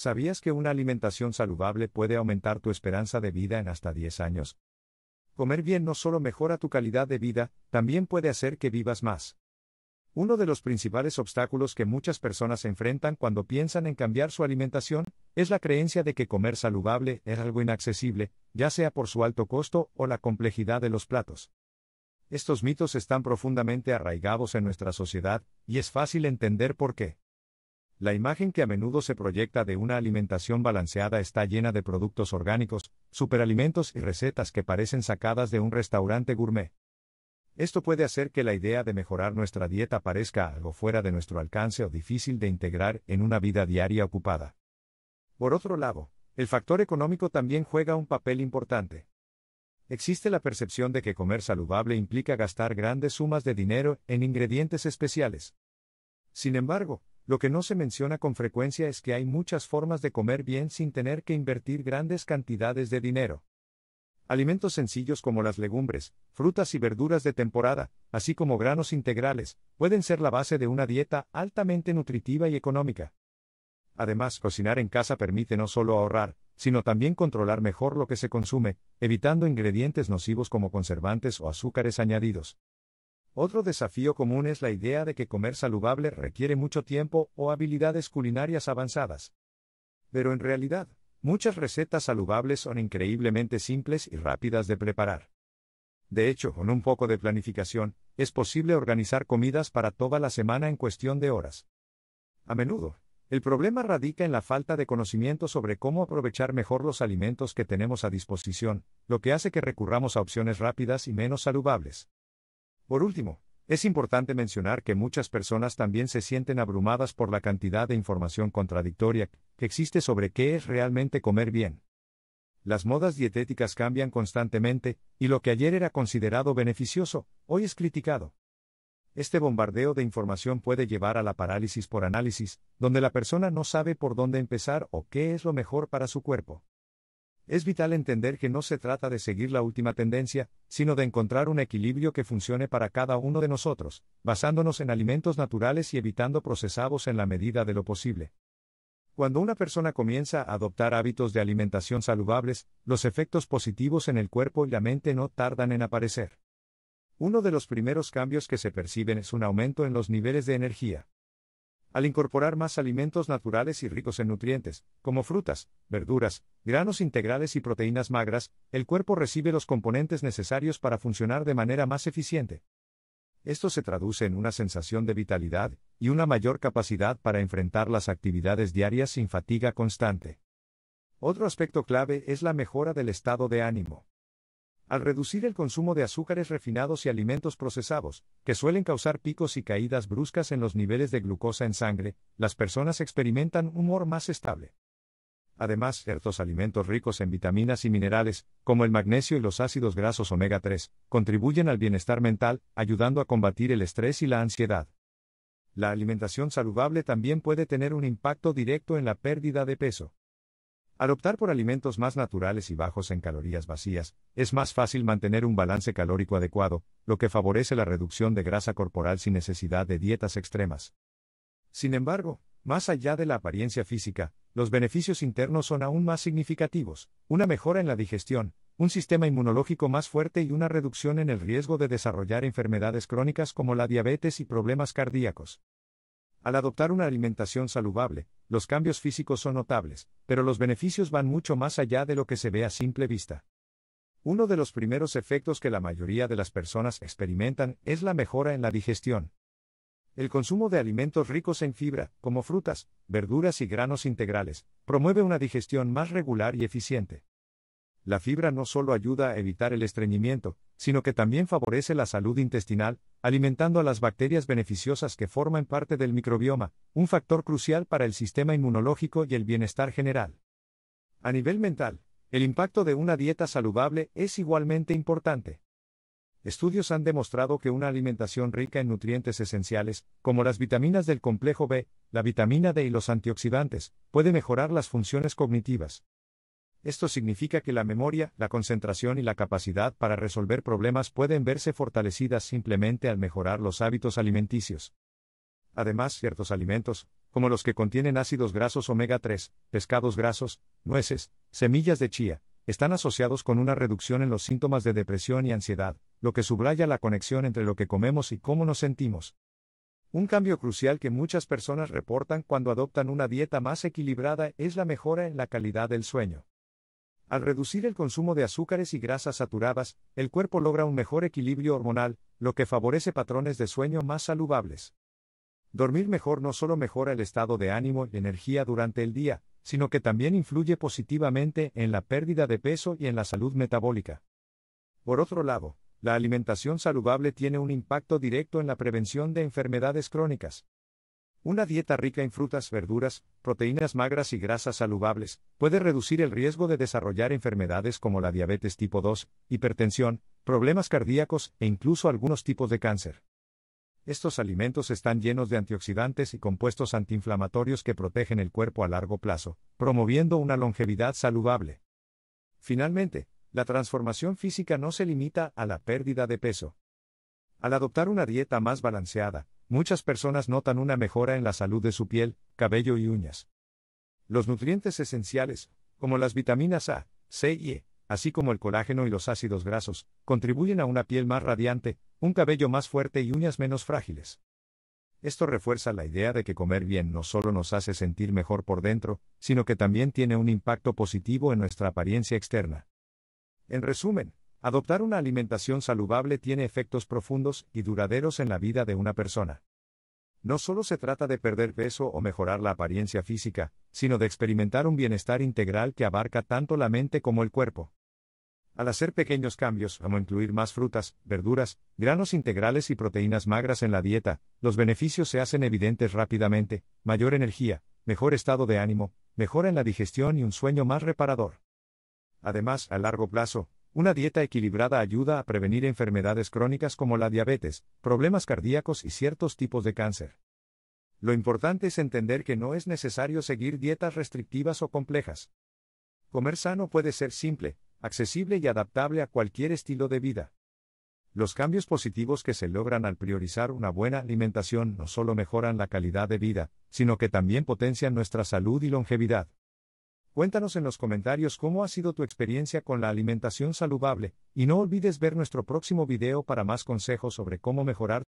¿Sabías que una alimentación saludable puede aumentar tu esperanza de vida en hasta 10 años? Comer bien no solo mejora tu calidad de vida, también puede hacer que vivas más. Uno de los principales obstáculos que muchas personas enfrentan cuando piensan en cambiar su alimentación es la creencia de que comer saludable es algo inaccesible, ya sea por su alto costo o la complejidad de los platos. Estos mitos están profundamente arraigados en nuestra sociedad, y es fácil entender por qué. La imagen que a menudo se proyecta de una alimentación balanceada está llena de productos orgánicos, superalimentos y recetas que parecen sacadas de un restaurante gourmet. Esto puede hacer que la idea de mejorar nuestra dieta parezca algo fuera de nuestro alcance o difícil de integrar en una vida diaria ocupada. Por otro lado, el factor económico también juega un papel importante. Existe la percepción de que comer saludable implica gastar grandes sumas de dinero en ingredientes especiales. Sin embargo, lo que no se menciona con frecuencia es que hay muchas formas de comer bien sin tener que invertir grandes cantidades de dinero. Alimentos sencillos como las legumbres, frutas y verduras de temporada, así como granos integrales, pueden ser la base de una dieta altamente nutritiva y económica. Además, cocinar en casa permite no solo ahorrar, sino también controlar mejor lo que se consume, evitando ingredientes nocivos como conservantes o azúcares añadidos. Otro desafío común es la idea de que comer saludable requiere mucho tiempo o habilidades culinarias avanzadas. Pero en realidad, muchas recetas saludables son increíblemente simples y rápidas de preparar. De hecho, con un poco de planificación, es posible organizar comidas para toda la semana en cuestión de horas. A menudo, el problema radica en la falta de conocimiento sobre cómo aprovechar mejor los alimentos que tenemos a disposición, lo que hace que recurramos a opciones rápidas y menos saludables. Por último, es importante mencionar que muchas personas también se sienten abrumadas por la cantidad de información contradictoria que existe sobre qué es realmente comer bien. Las modas dietéticas cambian constantemente, y lo que ayer era considerado beneficioso, hoy es criticado. Este bombardeo de información puede llevar a la parálisis por análisis, donde la persona no sabe por dónde empezar o qué es lo mejor para su cuerpo. Es vital entender que no se trata de seguir la última tendencia, sino de encontrar un equilibrio que funcione para cada uno de nosotros, basándonos en alimentos naturales y evitando procesados en la medida de lo posible. Cuando una persona comienza a adoptar hábitos de alimentación saludables, los efectos positivos en el cuerpo y la mente no tardan en aparecer. Uno de los primeros cambios que se perciben es un aumento en los niveles de energía. Al incorporar más alimentos naturales y ricos en nutrientes, como frutas, verduras, granos integrales y proteínas magras, el cuerpo recibe los componentes necesarios para funcionar de manera más eficiente. Esto se traduce en una sensación de vitalidad y una mayor capacidad para enfrentar las actividades diarias sin fatiga constante. Otro aspecto clave es la mejora del estado de ánimo. Al reducir el consumo de azúcares refinados y alimentos procesados, que suelen causar picos y caídas bruscas en los niveles de glucosa en sangre, las personas experimentan un humor más estable. Además, ciertos alimentos ricos en vitaminas y minerales, como el magnesio y los ácidos grasos omega 3, contribuyen al bienestar mental, ayudando a combatir el estrés y la ansiedad. La alimentación saludable también puede tener un impacto directo en la pérdida de peso. Al optar por alimentos más naturales y bajos en calorías vacías, es más fácil mantener un balance calórico adecuado, lo que favorece la reducción de grasa corporal sin necesidad de dietas extremas. Sin embargo, más allá de la apariencia física, los beneficios internos son aún más significativos, una mejora en la digestión, un sistema inmunológico más fuerte y una reducción en el riesgo de desarrollar enfermedades crónicas como la diabetes y problemas cardíacos. Al adoptar una alimentación saludable, los cambios físicos son notables, pero los beneficios van mucho más allá de lo que se ve a simple vista. Uno de los primeros efectos que la mayoría de las personas experimentan es la mejora en la digestión. El consumo de alimentos ricos en fibra, como frutas, verduras y granos integrales, promueve una digestión más regular y eficiente. La fibra no solo ayuda a evitar el estreñimiento, sino que también favorece la salud intestinal, alimentando a las bacterias beneficiosas que forman parte del microbioma, un factor crucial para el sistema inmunológico y el bienestar general. A nivel mental, el impacto de una dieta saludable es igualmente importante. Estudios han demostrado que una alimentación rica en nutrientes esenciales, como las vitaminas del complejo B, la vitamina D y los antioxidantes, puede mejorar las funciones cognitivas, esto significa que la memoria, la concentración y la capacidad para resolver problemas pueden verse fortalecidas simplemente al mejorar los hábitos alimenticios. Además, ciertos alimentos, como los que contienen ácidos grasos omega 3, pescados grasos, nueces, semillas de chía, están asociados con una reducción en los síntomas de depresión y ansiedad, lo que subraya la conexión entre lo que comemos y cómo nos sentimos. Un cambio crucial que muchas personas reportan cuando adoptan una dieta más equilibrada es la mejora en la calidad del sueño. Al reducir el consumo de azúcares y grasas saturadas, el cuerpo logra un mejor equilibrio hormonal, lo que favorece patrones de sueño más saludables. Dormir mejor no solo mejora el estado de ánimo y energía durante el día, sino que también influye positivamente en la pérdida de peso y en la salud metabólica. Por otro lado, la alimentación saludable tiene un impacto directo en la prevención de enfermedades crónicas. Una dieta rica en frutas, verduras, proteínas magras y grasas saludables puede reducir el riesgo de desarrollar enfermedades como la diabetes tipo 2, hipertensión, problemas cardíacos e incluso algunos tipos de cáncer. Estos alimentos están llenos de antioxidantes y compuestos antiinflamatorios que protegen el cuerpo a largo plazo, promoviendo una longevidad saludable. Finalmente, la transformación física no se limita a la pérdida de peso. Al adoptar una dieta más balanceada, muchas personas notan una mejora en la salud de su piel, cabello y uñas. Los nutrientes esenciales, como las vitaminas A, C y E, así como el colágeno y los ácidos grasos, contribuyen a una piel más radiante, un cabello más fuerte y uñas menos frágiles. Esto refuerza la idea de que comer bien no solo nos hace sentir mejor por dentro, sino que también tiene un impacto positivo en nuestra apariencia externa. En resumen, Adoptar una alimentación saludable tiene efectos profundos y duraderos en la vida de una persona. No solo se trata de perder peso o mejorar la apariencia física, sino de experimentar un bienestar integral que abarca tanto la mente como el cuerpo. Al hacer pequeños cambios, como incluir más frutas, verduras, granos integrales y proteínas magras en la dieta, los beneficios se hacen evidentes rápidamente, mayor energía, mejor estado de ánimo, mejora en la digestión y un sueño más reparador. Además, a largo plazo, una dieta equilibrada ayuda a prevenir enfermedades crónicas como la diabetes, problemas cardíacos y ciertos tipos de cáncer. Lo importante es entender que no es necesario seguir dietas restrictivas o complejas. Comer sano puede ser simple, accesible y adaptable a cualquier estilo de vida. Los cambios positivos que se logran al priorizar una buena alimentación no solo mejoran la calidad de vida, sino que también potencian nuestra salud y longevidad. Cuéntanos en los comentarios cómo ha sido tu experiencia con la alimentación saludable, y no olvides ver nuestro próximo video para más consejos sobre cómo mejorar